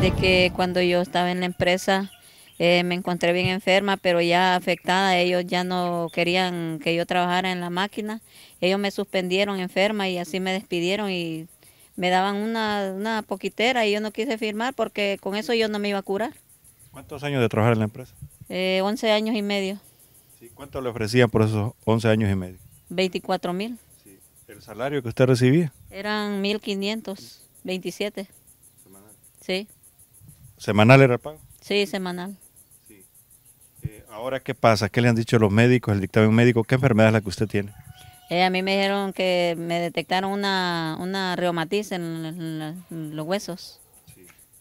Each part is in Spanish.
de que cuando yo estaba en la empresa eh, me encontré bien enferma, pero ya afectada, ellos ya no querían que yo trabajara en la máquina, ellos me suspendieron enferma y así me despidieron y me daban una, poquitera y yo no quise firmar porque con eso yo no me iba a curar. ¿Cuántos años de trabajar en la empresa? Eh, 11 años y medio. ¿Cuánto le ofrecían por esos 11 años y medio? 24 mil. ¿El salario que usted recibía? Eran 1.527. Sí. ¿Semanal era pago? Sí, semanal. Sí. Eh, ahora, ¿qué pasa? ¿Qué le han dicho los médicos, el dictamen médico? ¿Qué enfermedad es la que usted tiene? Eh, a mí me dijeron que me detectaron una, una en, los huesos.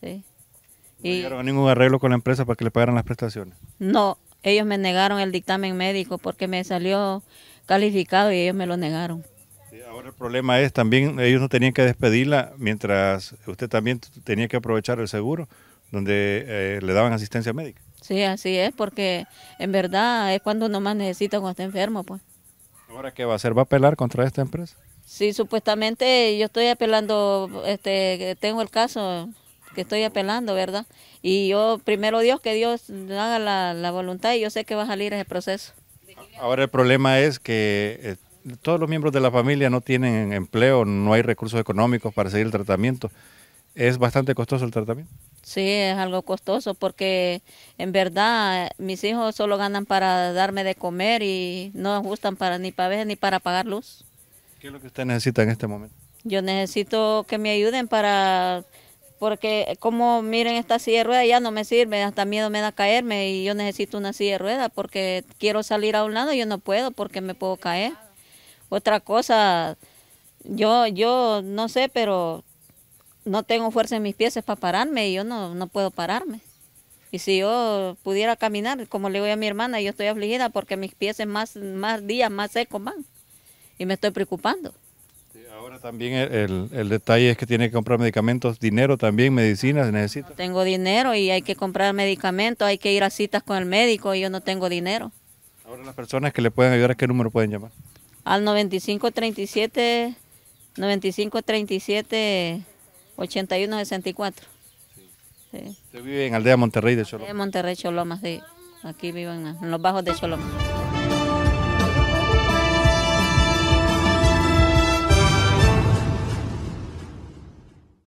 Sí. ¿No y, a ningún arreglo con la empresa para que le pagaran las prestaciones? No, ellos me negaron el dictamen médico porque me salió calificado y ellos me lo negaron. ahora el problema es también, ellos no tenían que despedirla mientras usted también tenía que aprovechar el seguro donde eh, le daban asistencia médica. Sí, así es, porque en verdad es cuando uno más necesita cuando está enfermo, pues. ¿Ahora qué va a hacer? ¿Va a apelar contra esta empresa? Sí, supuestamente yo estoy apelando, este, tengo el caso que estoy apelando, ¿verdad? Y yo, primero Dios, que Dios haga la, voluntad y yo sé que va a salir ese proceso. Ahora el problema es que eh, todos los miembros de la familia no tienen empleo, no hay recursos económicos para seguir el tratamiento. ¿Es bastante costoso el tratamiento? Sí, es algo costoso porque en verdad mis hijos solo ganan para darme de comer y no ajustan para ni para ver ni para pagar luz. ¿Qué es lo que usted necesita en este momento? Yo necesito que me ayuden para porque como miren esta silla de ruedas ya no me sirve, hasta miedo me da caerme y yo necesito una silla de ruedas porque quiero salir a un lado y yo no puedo porque me puedo caer. Otra cosa, yo yo no sé, pero no tengo fuerza en mis pies para pararme y yo no, no puedo pararme. Y si yo pudiera caminar, como le digo a mi hermana, yo estoy afligida porque mis pies más, más días más secos van. Y me estoy preocupando. ahora también el, el, detalle es que tiene que comprar medicamentos, dinero también, medicinas, necesita. tengo dinero y hay que comprar medicamentos, hay que ir a citas con el médico y yo no tengo dinero. Ahora las personas que le pueden ayudar, ¿a qué número pueden llamar? Al 9537, 9537... 8164. Sí. Sí. Usted vive en Aldea Monterrey de Choloma. Aldea Monterrey, Choloma, sí. Aquí vivo en, los bajos de Choloma.